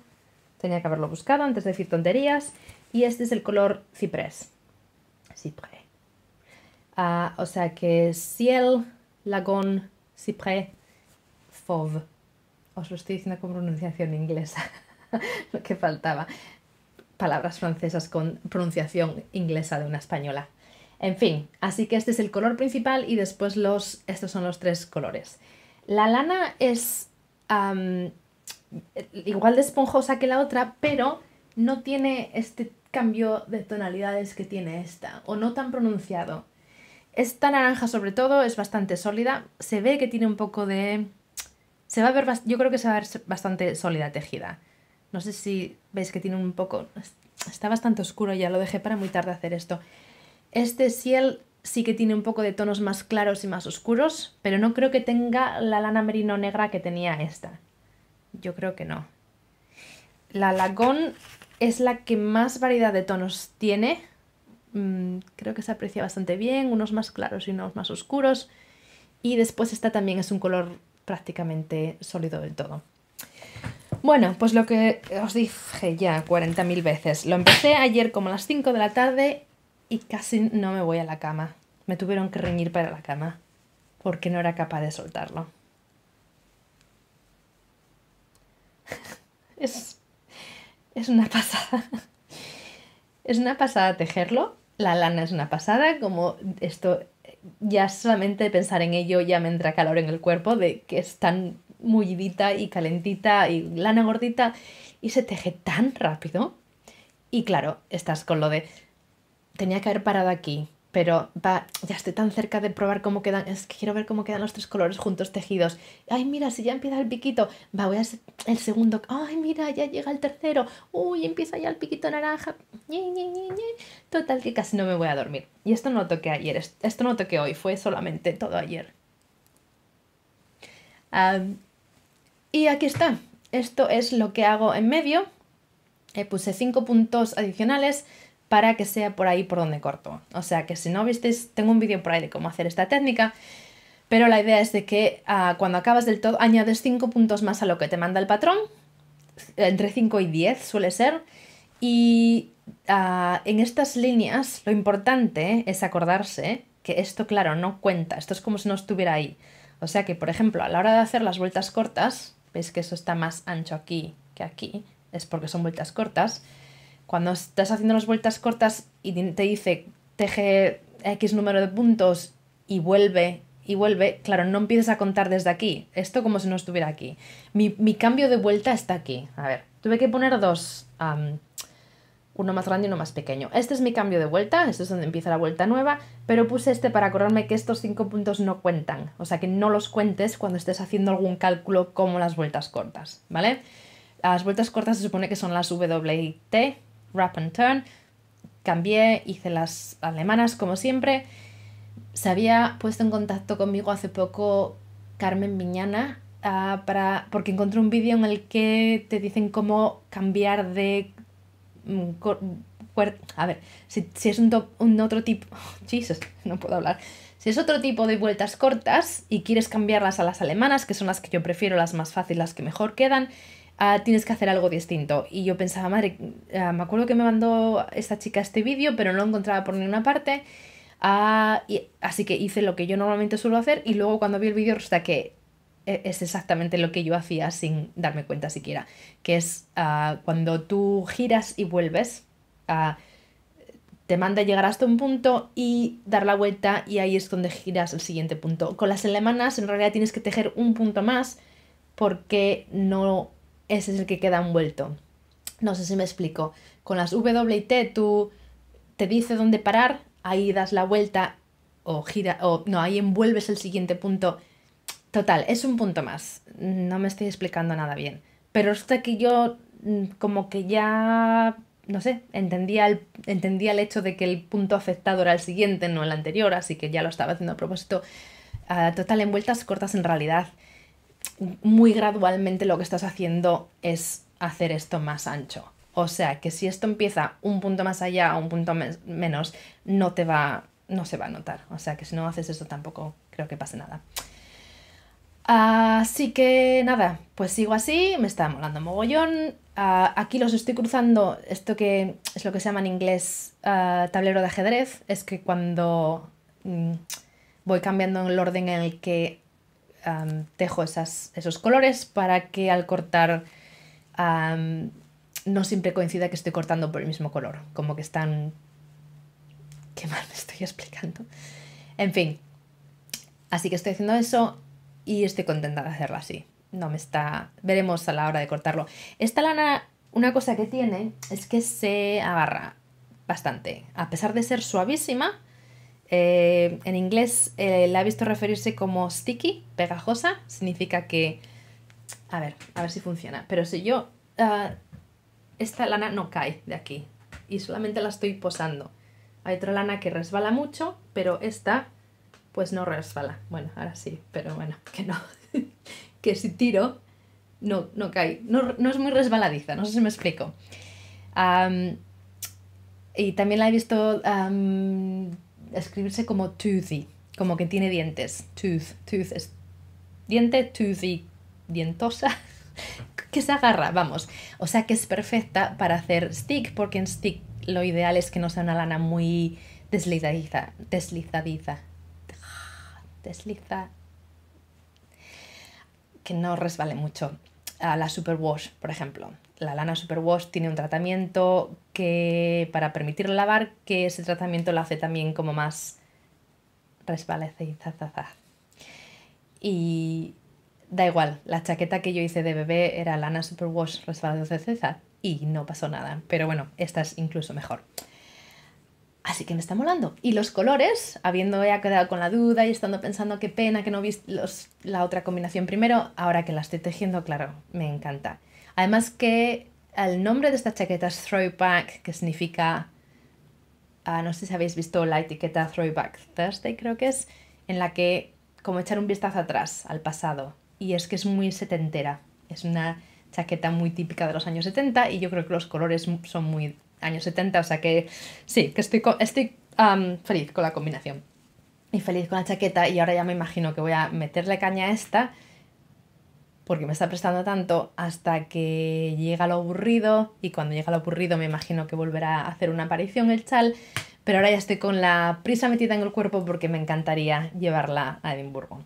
Tenía que haberlo buscado antes de decir tonterías. Y este es el color ciprés. Ciprés. Ah, o sea que ciel, lagón, ciprés, fauve. Os lo estoy diciendo con pronunciación inglesa. [laughs] lo que faltaba. Palabras francesas con pronunciación inglesa de una española. En fin, así que este es el color principal y después los, estos son los tres colores. La lana es igual de esponjosa que la otra, pero no tiene este cambio de tonalidades que tiene esta, o no tan pronunciado. Esta naranja sobre todo es bastante sólida, se ve que tiene un poco de... Se va a ver, yo creo que se va a ver bastante sólida tejida. No sé si veis que tiene un poco... Está bastante oscuro, ya lo dejé para muy tarde hacer esto. Este Ciel sí que tiene un poco de tonos más claros y más oscuros, pero no creo que tenga la lana merino negra que tenía esta. Yo creo que no. La Lagón es la que más variedad de tonos tiene. Mm, creo que se aprecia bastante bien, unos más claros y unos más oscuros. Y después esta también es un color prácticamente sólido del todo. Bueno, pues lo que os dije ya 40.000 veces. Lo empecé ayer como a las 5 de la tarde y casi no me voy a la cama. Me tuvieron que reñir para la cama porque no era capaz de soltarlo. [laughs] Es, una pasada. Es una pasada tejerlo. La lana es una pasada, como esto ya solamente pensar en ello ya me entra calor en el cuerpo de que es tan mullidita y calentita y lana gordita y se teje tan rápido. Y claro, estás con lo de tenía que haber parado aquí, pero va, ya estoy tan cerca de probar cómo quedan, es que quiero ver cómo quedan los tres colores juntos tejidos. Ay, mira, si ya empieza el piquito, va, voy a hacer el segundo, ay, mira, ya llega el tercero, uy, empieza ya el piquito naranja, total que casi no me voy a dormir. Y esto no lo toqué ayer, esto no lo toqué hoy, fue solamente todo ayer. y aquí está, esto es lo que hago en medio, eh, puse cinco puntos adicionales, para que sea por ahí por donde corto. O sea que si no visteis, tengo un vídeo por ahí de cómo hacer esta técnica, pero la idea es de que ah, cuando acabas del todo añades 5 puntos más a lo que te manda el patrón, entre 5 y 10 suele ser, y ah, en estas líneas lo importante es acordarse que esto, claro, no cuenta, esto es como si no estuviera ahí. O sea que, por ejemplo, a la hora de hacer las vueltas cortas, veis que eso está más ancho aquí que aquí, es porque son vueltas cortas, cuando estás haciendo las vueltas cortas y te dice teje X número de puntos y vuelve y vuelve, claro, no empiezas a contar desde aquí. Esto como si no estuviera aquí. Mi, cambio de vuelta está aquí. A ver, tuve que poner dos. uno más grande y uno más pequeño. Este es mi cambio de vuelta, esto es donde empieza la vuelta nueva, pero puse este para acordarme que estos cinco puntos no cuentan, o sea que no los cuentes cuando estés haciendo algún cálculo como las vueltas cortas, ¿vale? Las vueltas cortas se supone que son las W y T, wrap and turn. Cambié, hice las alemanas como siempre. Se había puesto en contacto conmigo hace poco Carmen Viñana ah, para, porque encontré un vídeo en el que te dicen cómo cambiar de... Mm, a ver, si, es un, un, otro tipo... [laughs] Jesus, no puedo hablar. Si es otro tipo de vueltas cortas y quieres cambiarlas a las alemanas, que son las que yo prefiero, las más fáciles, las que mejor quedan, Ah, tienes que hacer algo distinto. Y yo pensaba, madre, ah, me acuerdo que me mandó esta chica este vídeo, pero no lo encontraba por ninguna parte. Ah, y, así que hice lo que yo normalmente suelo hacer y luego cuando vi el vídeo resulta que e-, es exactamente lo que yo hacía sin darme cuenta siquiera, que es cuando tú giras y vuelves, te manda llegar hasta un punto y dar la vuelta y ahí es donde giras el siguiente punto. Con las alemanas en realidad tienes que tejer un punto más porque no ese es el que queda envuelto. No sé si me explico. Con las W y T tú te dice dónde parar, ahí das la vuelta o gira, o no, ahí envuelves el siguiente punto. Total, es un punto más. No me estoy explicando nada bien. Pero hasta que yo mm, como que ya, no sé, entendía el, entendía el hecho de que el punto afectado era el siguiente, no el anterior, así que ya lo estaba haciendo a propósito. Ah, total, envueltas cortas en realidad muy gradualmente lo que estás haciendo es hacer esto más ancho. O sea, que si esto empieza un punto más allá o un punto menos, no te va, no se va a notar. O sea, que si no haces esto tampoco creo que pase nada. Así que nada, pues sigo así, me está molando mogollón. Ah, aquí los estoy cruzando, esto que es lo que se llama en inglés ah, tablero de ajedrez, es que cuando mm, voy cambiando el orden en el que tejo esos colores para que al cortar no siempre coincida que estoy cortando por el mismo color, como que están... Qué mal me estoy explicando. En fin, así que estoy haciendo eso y estoy contenta de hacerlo así. No me está... Veremos a la hora de cortarlo. Esta lana, una cosa que tiene es que se agarra bastante. A pesar de ser suavísima, eh, en inglés eh, la he visto referirse como sticky, pegajosa, significa que... A ver, a ver si funciona. Pero si yo... Ah, esta lana no cae de aquí y solamente la estoy posando. Hay otra lana que resbala mucho, pero esta pues no resbala. Bueno, ahora sí, pero bueno, [laughs] que no. que si tiro, no, no cae. No, es muy resbaladiza, no sé si me explico. y también la he visto escribirse como toothy, como que tiene dientes. Tooth, tooth es diente, toothy, dientosa, [laughs] que se agarra, vamos. O sea que es perfecta para hacer stick, porque en stick lo ideal es que no sea una lana muy deslizadiza, deslizadiza, [sighs] desliza, que no resbale mucho. A la superwash, por ejemplo, la lana superwash tiene un tratamiento que para permitir lavar, que ese tratamiento la hace también como más resbalece Y da igual, la chaqueta que yo hice de bebé era lana superwash resbaleciza y no pasó nada. Pero bueno, esta es incluso mejor. Así que me está molando. Y los colores, habiendo ya quedado con la duda y estando pensando qué pena que no vi la otra combinación primero, ahora que la estoy tejiendo, claro, me encanta. Además que el nombre de esta chaqueta es Throwback, que significa, ah, no sé si habéis visto la etiqueta Throwback Thursday, creo que es, en la que como echar un vistazo atrás al pasado. Y es que es muy setentera. Es una chaqueta muy típica de los años 70 y yo creo que los colores son muy años 70, o sea que sí, que estoy, estoy feliz con la combinación. Y feliz con la chaqueta y ahora ya me imagino que voy a meterle caña a esta porque me está prestando tanto hasta que llega lo aburrido y cuando llega lo aburrido me imagino que volverá a hacer una aparición el chal, pero ahora ya estoy con la prisa metida en el cuerpo porque me encantaría llevarla a Edimburgo.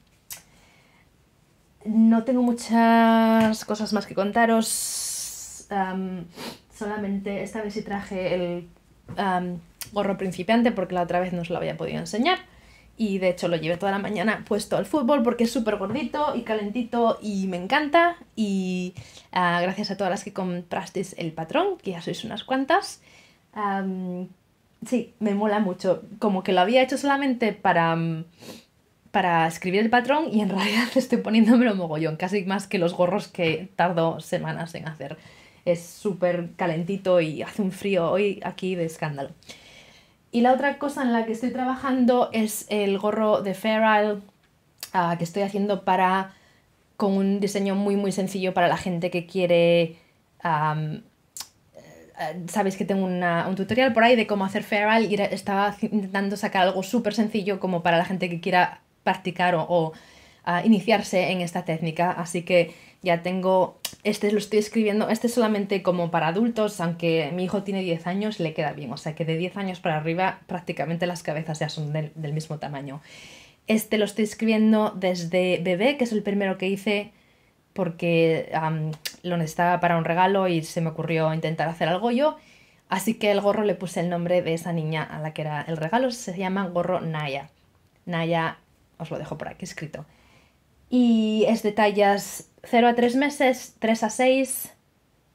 No tengo muchas cosas más que contaros, solamente esta vez sí traje el gorro principiante porque la otra vez no se lo había podido enseñar. Y de hecho lo llevé toda la mañana puesto al fútbol porque es súper gordito y calentito y me encanta. Y ah, gracias a todas las que comprasteis el patrón, que ya sois unas cuantas. sí, me mola mucho. Como que lo había hecho solamente para, mm, para escribir el patrón y en [laughs] realidad estoy poniéndome lo mogollón, casi más que los gorros que tardo semanas en hacer. Es súper calentito y hace un frío hoy aquí de escándalo. Y la otra cosa en la que estoy trabajando es el gorro de Feral ah, que estoy haciendo para con un diseño muy muy sencillo para la gente que quiere eh, sabéis que tengo un tutorial por ahí de cómo hacer feral y estaba intentando sacar algo súper sencillo como para la gente que quiera practicar o, ah, iniciarse en esta técnica. Así que ya tengo, este lo estoy escribiendo, este es solamente como para adultos, aunque mi hijo tiene 10 años, le queda bien, o sea que de 10 años para arriba prácticamente las cabezas ya son del, mismo tamaño. Este lo estoy escribiendo desde bebé, que es el primero que hice porque lo necesitaba para un regalo y se me ocurrió intentar hacer algo yo. Así que el gorro le puse el nombre de esa niña a la que era el regalo, se llama gorro Naya. Naya, os lo dejo por aquí escrito y es de tallas 0 a 3 meses, 3 a 6,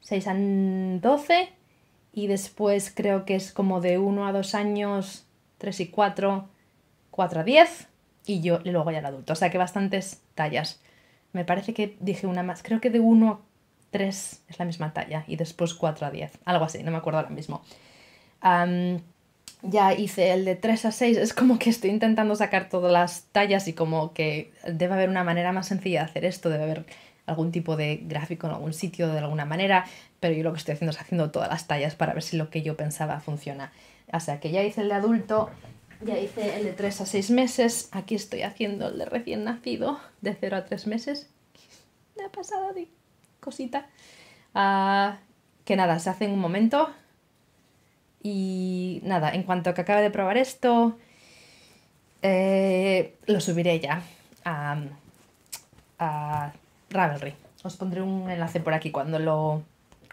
6 a 12 y después creo que es como de 1 a 2 años, 3 y 4, 4 a 10 y yo luego ya el adulto, o sea que bastantes tallas. Me parece que dije una más, creo que de 1 a 3 es la misma talla y después 4 a 10, algo así, no me acuerdo ahora mismo ya hice el de 3 a 6, es como que estoy intentando sacar todas las tallas y como que debe haber una manera más sencilla de hacer esto, debe haber algún tipo de gráfico en algún sitio de alguna manera, pero yo lo que estoy haciendo es haciendo todas las tallas para ver si lo que yo pensaba funciona. O sea que ya hice el de adulto, ya hice el de 3 a 6 meses, aquí estoy haciendo el de recién nacido, de 0 a 3 meses. me ha de cosita. Ah, que nada, se hace en un momento, y nada, en cuanto que acabe de probar esto, eh, lo subiré ya a, Ravelry. Os pondré un enlace por aquí cuando lo,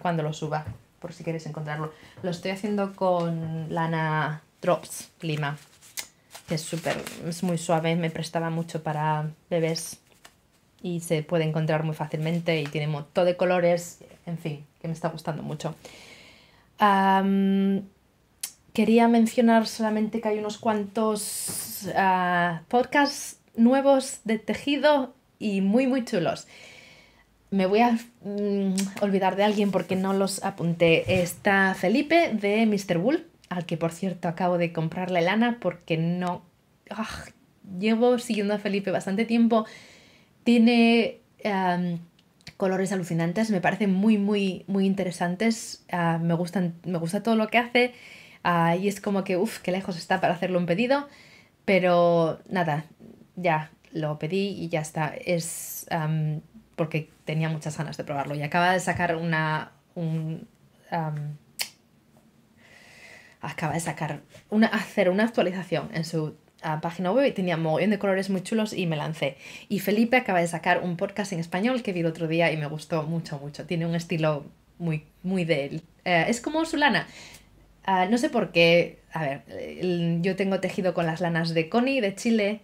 cuando lo suba, por si queréis encontrarlo. Lo estoy haciendo con lana Drops Lima, es súper, es muy suave, me prestaba mucho para bebés y se puede encontrar muy fácilmente y tiene un montón de colores, en fin, que me está gustando mucho. Quería mencionar solamente que hay unos cuantos ah, podcasts nuevos de tejido y muy, muy chulos. Me voy a mm, olvidar de alguien porque no los apunté. Está Felipe de Mr. Wool, al que por cierto acabo de comprarle lana porque no... Ah, llevo siguiendo a Felipe bastante tiempo. Tiene colores alucinantes, me parecen muy, muy, muy interesantes. Ah, me, gustan, me gusta todo lo que hace Ahí es como que, uff, qué lejos está para hacerle un pedido. Pero nada, ya lo pedí y ya está. Es porque tenía muchas ganas de probarlo. Y acaba de sacar una. Un, acaba de sacar. Una, hacer una actualización en su ah, página web y tenía mogollón de colores muy chulos y me lancé. Y Felipe acaba de sacar un podcast en español que vi el otro día y me gustó mucho, mucho. Tiene un estilo muy, muy de él. Eh, es como Sulana, Ah, no sé por qué. A ver, yo tengo tejido con las lanas de Connie de Chile,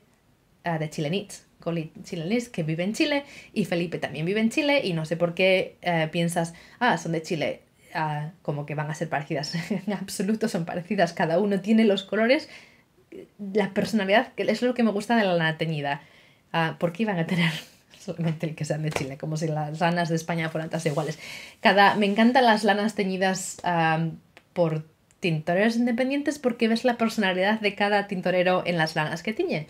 uh, de Chilenitz, Chilenitz, que vive en Chile y Felipe también vive en Chile y no sé por qué eh, piensas, ah, son de Chile, ah, como que van a ser parecidas. [laughs] en absoluto son parecidas, cada uno tiene los colores, la personalidad, que es lo que me gusta de la lana teñida. ¿Por qué iban a tener [laughs] solamente el que sean de Chile? Como si las lanas de España fueran tan iguales. Cada, me encantan las lanas teñidas por tintoreros independientes porque ves la personalidad de cada tintorero en las lanas que tiñe.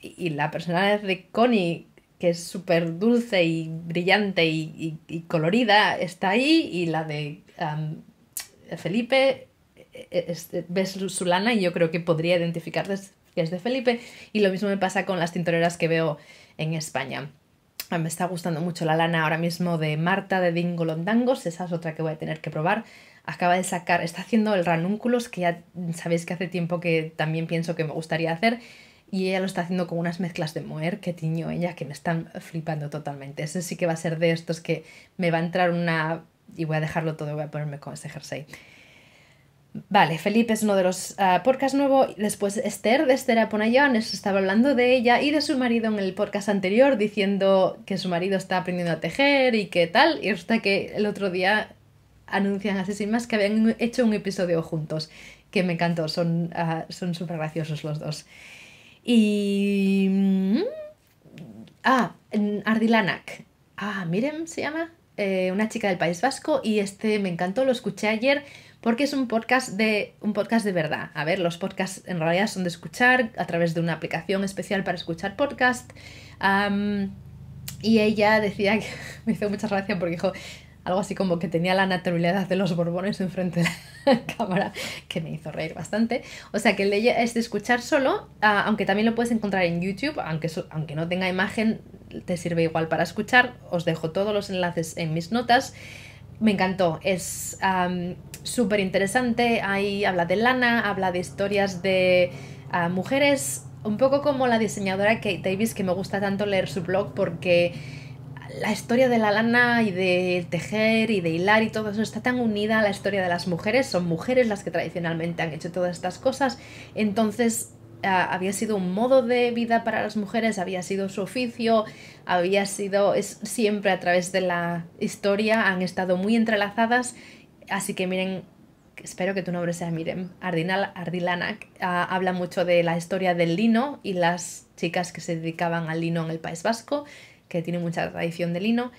y, la personalidad de Connie, que es súper dulce y brillante y, colorida, está ahí, y la de Felipe, e, e, este, ves su lana y yo creo que podría identificar que es de Felipe. Y lo mismo me pasa con las tintoreras que veo en España. Ah, me está gustando mucho la lana ahora mismo de Marta de Londangos, esa es otra que voy a tener que probar acaba de sacar, está haciendo el ranúnculos, que ya sabéis que hace tiempo que también pienso que me gustaría hacer, y ella lo está haciendo con unas mezclas de moer que tiñó ella, que me están flipando totalmente. Ese sí que va a ser de estos que me va a entrar una... y voy a dejarlo todo, voy a ponerme con ese jersey. Vale, Felipe es uno de los ah, podcast nuevos. Después Esther de Esther Aponayones estaba hablando de ella y de su marido en el podcast anterior, diciendo que su marido está aprendiendo a tejer y que tal. Y hasta que el otro día anuncian así sin más que habían hecho un episodio juntos, que me encantó, son ah, súper graciosos los dos. Y... Mm, ah, Ardilanak. Ah, Miren se llama. Eh, una chica del País Vasco y este me encantó, lo escuché ayer porque es un podcast de un podcast de verdad. A ver, los podcasts en realidad son de escuchar a través de una aplicación especial para escuchar podcast. y ella decía que [laughs] me hizo mucha gracia porque dijo, algo así como que tenía la naturalidad de los borbones enfrente de la [laughs] cámara, que me hizo reír bastante. O sea que el de es de escuchar solo, ah, aunque también lo puedes encontrar en YouTube, aunque, aunque no tenga imagen, te sirve igual para escuchar. Os dejo todos los enlaces en mis notas. Me encantó, es súper interesante. Ahí habla de lana, habla de historias de ah, mujeres, un poco como la diseñadora Kate Davis, que me gusta tanto leer su blog porque la historia de la lana y de tejer y de hilar y todo eso está tan unida a la historia de las mujeres. Son mujeres las que tradicionalmente han hecho todas estas cosas. Entonces ah, había sido un modo de vida para las mujeres, había sido su oficio, había sido es, siempre a través de la historia, han estado muy entrelazadas. Así que miren, espero que tu nombre sea Miren Ardinal ah, habla mucho de la historia del lino y las chicas que se dedicaban al lino en el País Vasco que tiene mucha tradición de lino,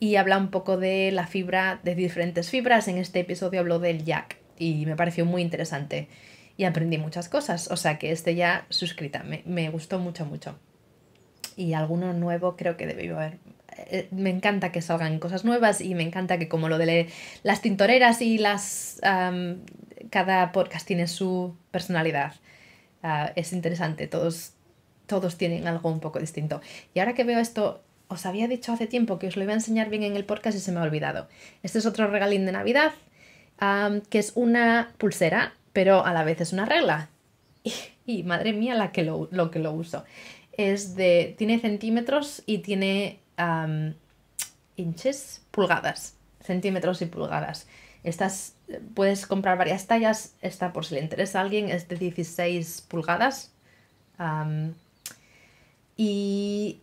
y habla un poco de la fibra, de diferentes fibras. En este episodio habló del yak y me pareció muy interesante y aprendí muchas cosas. O sea que este ya suscrita, me, gustó mucho, mucho. Y alguno nuevo creo que debió haber. Eh, eh, me encanta que salgan cosas nuevas y me encanta que como lo de las tintoreras y las... cada podcast tiene su personalidad. Ah, es interesante, todos, todos tienen algo un poco distinto. Y ahora que veo esto os había dicho hace tiempo que os lo iba a enseñar bien en el podcast y se me ha olvidado. Este es otro regalín de Navidad, que es una pulsera, pero a la vez es una regla. [laughs] Y, madre mía la que lo, que lo uso. Es de... tiene centímetros y tiene inches, pulgadas. Centímetros y pulgadas. Estas eh, puedes comprar varias tallas. Esta, por si le interesa a alguien, es de 16 pulgadas. y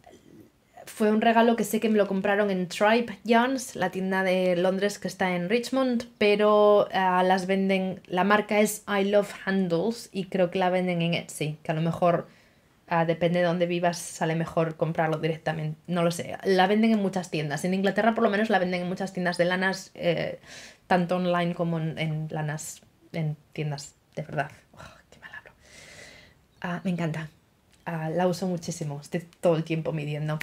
fue un regalo que sé que me lo compraron en Tribe Yarns, la tienda de Londres que está en Richmond, pero eh, las venden, la marca es I Love Handles y creo que la venden en Etsy, que a lo mejor eh, depende de dónde vivas sale mejor comprarlo directamente, no lo sé, la venden en muchas tiendas, en Inglaterra por lo menos la venden en muchas tiendas de lanas, eh, tanto online como en, lanas, en tiendas de verdad. Ah, qué mal hablo. Ah, me encanta. Ah, la uso muchísimo, estoy todo el tiempo midiendo.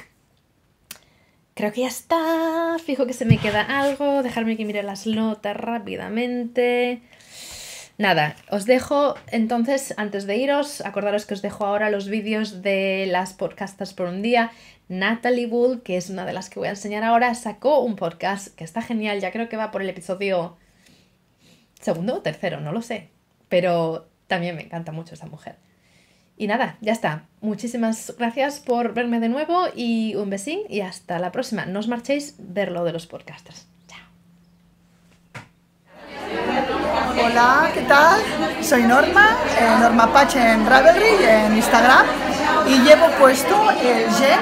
Creo que ya está. Fijo que se me queda algo. Dejarme que mire las notas rápidamente. Nada, os dejo entonces, antes de iros, acordaros que os dejo ahora los vídeos de las podcastas por un día. Natalie Bull, que es una de las que voy a enseñar ahora, sacó un podcast que está genial, ya creo que va por el episodio segundo o tercero, no lo sé, pero también me encanta mucho esta mujer. Y nada, ya está. Muchísimas gracias por verme de nuevo y un besín y hasta la próxima. No os marchéis ver lo de los podcasters. Chao. Hola, ¿qué tal? Soy Norma, eh, Norma Pache en Ravelry, en Instagram, y llevo puesto el gel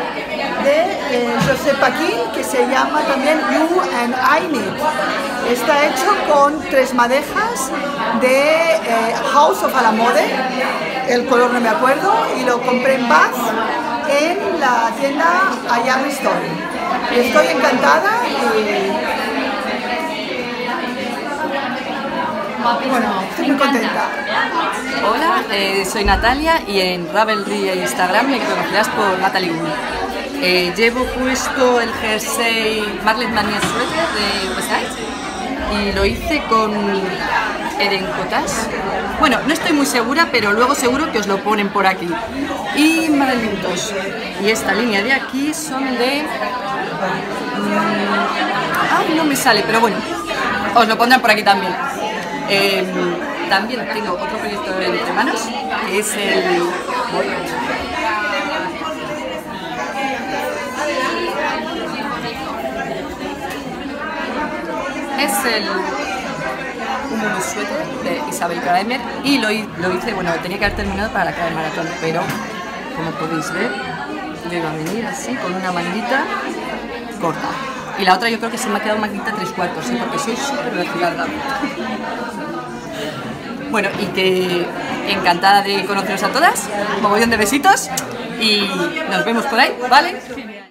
de eh, José Paquín que se llama también You and I Need. Está hecho con tres madejas de eh, House of Alamode el color no me acuerdo, y lo compré en paz en la tienda Ayam Story. Estoy encantada y... estoy muy contenta. Hola, eh, soy Natalia y en Ravelry e Instagram me conocerás por Natalie Wood. Eh, llevo puesto el jersey Marlene Manier de West y lo hice con erencotas. Bueno, no estoy muy segura, pero luego seguro que os lo ponen por aquí. Y malditos Y esta línea de aquí son de... Mm, ay, no me sale, pero bueno, os lo pondrán por aquí también. Em, también tengo otro proyecto de manos, que es el... es el cúmulo de Isabel Kramer y lo, hice, bueno, tenía que haber terminado para la cara maratón, pero como podéis ver, iba a venir así con una manguita corta. Y la otra yo creo que se me ha quedado manguita tres cuartos, ¿eh? porque soy súper Bueno, y que encantada de conoceros a todas, un mogollón de besitos y nos vemos por ahí, ¿vale?